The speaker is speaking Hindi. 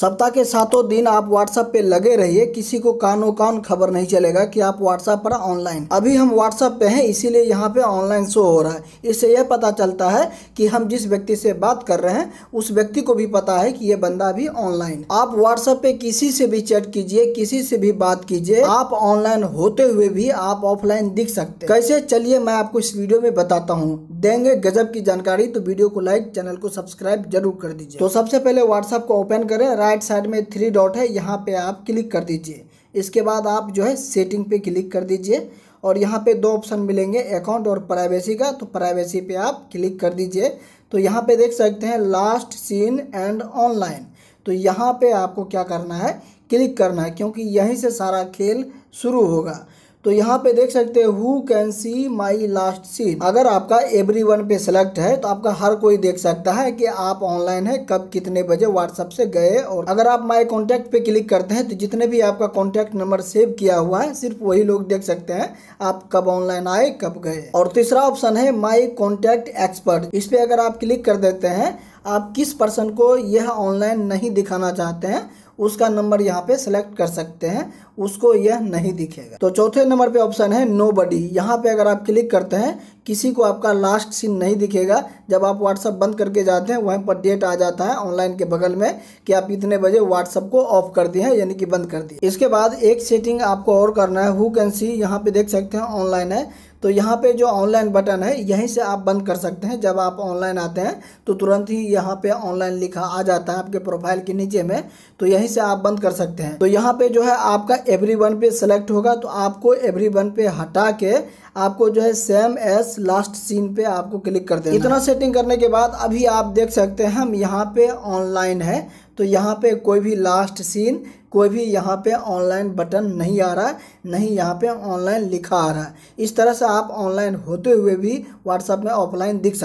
सप्ताह के सातों दिन आप व्हाट्सएप पे लगे रहिए किसी को कानो कान खबर नहीं चलेगा कि आप व्हाट्सएप पर ऑनलाइन अभी हम व्हाट्सएप पे हैं इसीलिए यहाँ पे ऑनलाइन शो हो रहा है इससे यह पता चलता है कि हम जिस व्यक्ति से बात कर रहे हैं उस व्यक्ति को भी पता है कि ये बंदा भी ऑनलाइन आप व्हाट्सएप पे किसी से भी चैट कीजिए किसी से भी बात कीजिए आप ऑनलाइन होते हुए भी आप ऑफलाइन दिख सकते कैसे चलिए मैं आपको इस वीडियो में बताता हूँ देंगे गजब की जानकारी तो वीडियो को लाइक चैनल को सब्सक्राइब जरूर कर दीजिए तो सबसे पहले व्हाट्सएप को ओपन करें राइट साइड में थ्री डॉट है यहाँ पे आप क्लिक कर दीजिए इसके बाद आप जो है सेटिंग पे क्लिक कर दीजिए और यहाँ पे दो ऑप्शन मिलेंगे अकाउंट और प्राइवेसी का तो प्राइवेसी पे आप क्लिक कर दीजिए तो यहाँ पे देख सकते हैं लास्ट सीन एंड ऑनलाइन तो यहाँ पे आपको क्या करना है क्लिक करना है क्योंकि यहीं से सारा खेल शुरू होगा तो यहाँ पे देख सकते हैं who can see my last seen अगर आपका एवरी वन पे सेलेक्ट है तो आपका हर कोई देख सकता है कि आप ऑनलाइन है कब कितने बजे व्हाट्सअप से गए और अगर आप माई कॉन्टैक्ट पे क्लिक करते हैं तो जितने भी आपका कॉन्टैक्ट नंबर सेव किया हुआ है सिर्फ वही लोग देख सकते हैं आप कब ऑनलाइन आए कब गए और तीसरा ऑप्शन है माई कॉन्टैक्ट एक्सपर्ट इस पर अगर आप क्लिक कर देते हैं आप किस पर्सन को यह ऑनलाइन नहीं दिखाना चाहते हैं उसका नंबर यहाँ पे सेलेक्ट कर सकते हैं उसको यह नहीं दिखेगा तो चौथे नंबर पे ऑप्शन है नो बडी यहाँ पर अगर आप क्लिक करते हैं किसी को आपका लास्ट सीन नहीं दिखेगा जब आप व्हाट्सअप बंद करके जाते हैं वहीं पर डेट आ जाता है ऑनलाइन के बगल में कि आप इतने बजे व्हाट्सअप को ऑफ कर दिए हैं यानी कि बंद कर दिए इसके बाद एक सेटिंग आपको और करना है हु कैन सी यहाँ पे देख सकते हैं ऑनलाइन है तो यहाँ पे जो ऑनलाइन बटन है यहीं से आप बंद कर सकते हैं जब आप ऑनलाइन आते हैं तो तुरंत ही यहाँ पे ऑनलाइन लिखा आ जाता है आपके प्रोफाइल के नीचे में तो यहीं से आप बंद कर सकते हैं तो यहाँ पे जो है आपका एवरी वन पे सेलेक्ट होगा तो आपको एवरी वन पे हटा के आपको जो है सेम एस लास्ट सीन पे आपको क्लिक कर देना इतना सेटिंग करने के बाद अभी आप देख सकते हैं हम यहाँ पे ऑनलाइन है तो यहाँ पे कोई भी लास्ट सीन कोई भी यहाँ पे ऑनलाइन बटन नहीं आ रहा है नहीं यहाँ पे ऑनलाइन लिखा आ रहा है इस तरह से आप ऑनलाइन होते हुए भी व्हाट्सअप में ऑफलाइन दिख सकते